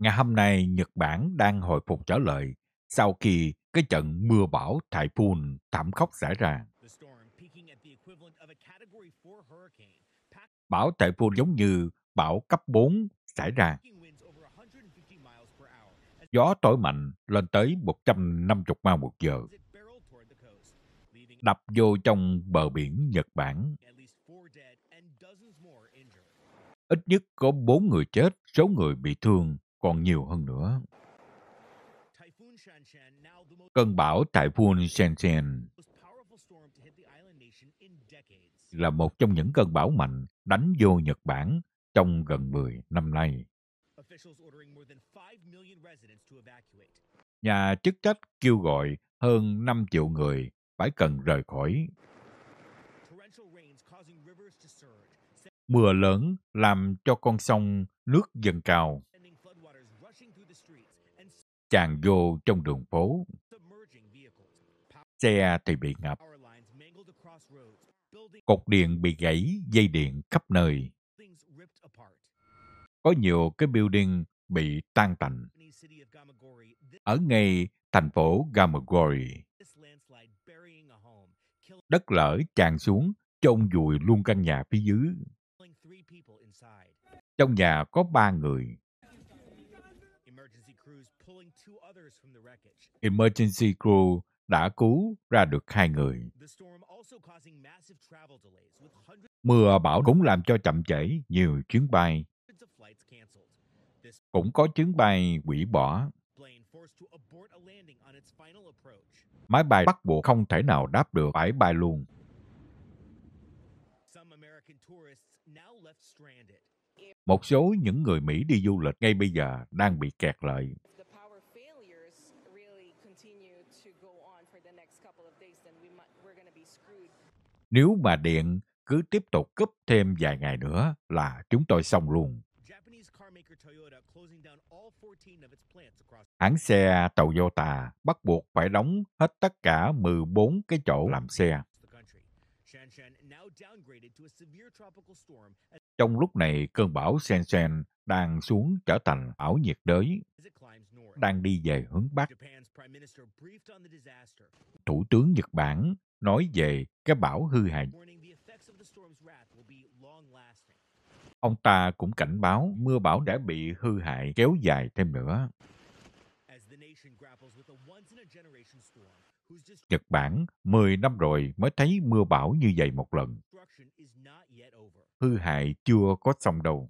Ngày hôm nay, Nhật Bản đang hồi phục trở lại sau khi cái trận mưa bão Typhoon thảm khốc xảy ra. Bão Typhoon giống như bão cấp 4 xảy ra. Gió tối mạnh lên tới 150 mile một giờ. Đập vô trong bờ biển Nhật Bản Ít nhất có 4 người chết, số người bị thương còn nhiều hơn nữa. Cơn bão Typhoon Shenzhen là một trong những cơn bão mạnh đánh vô Nhật Bản trong gần 10 năm nay. Nhà chức trách kêu gọi hơn 5 triệu người phải cần rời khỏi Mưa lớn làm cho con sông nước dâng cao. Tràn vô trong đường phố. Xe thì bị ngập. Cột điện bị gãy, dây điện khắp nơi. Có nhiều cái building bị tan tành. Ở ngay thành phố Gamagori, đất lở tràn xuống chôn vùi luôn căn nhà phía dưới. Trong nhà có ba người. Emergency crew đã cứu ra được hai người. Mưa bão cũng làm cho chậm trễ nhiều chuyến bay. Cũng có chuyến bay hủy bỏ. Máy bay bắt buộc không thể nào đáp được phải bay luôn. Một số những người Mỹ đi du lịch ngay bây giờ đang bị kẹt lại. Nếu mà điện cứ tiếp tục cúp thêm vài ngày nữa là chúng tôi xong luôn. Hãng xe Toyota bắt buộc phải đóng hết tất cả 14 cái chỗ làm xe. Trong lúc này, cơn bão Shenzhen đang xuống trở thành ảo nhiệt đới, đang đi về hướng Bắc. Thủ tướng Nhật Bản nói về cái bão hư hại. Ông ta cũng cảnh báo mưa bão đã bị hư hại kéo dài thêm nữa. Nhật Bản 10 năm rồi mới thấy mưa bão như vậy một lần. Hư hại chưa có xong đầu.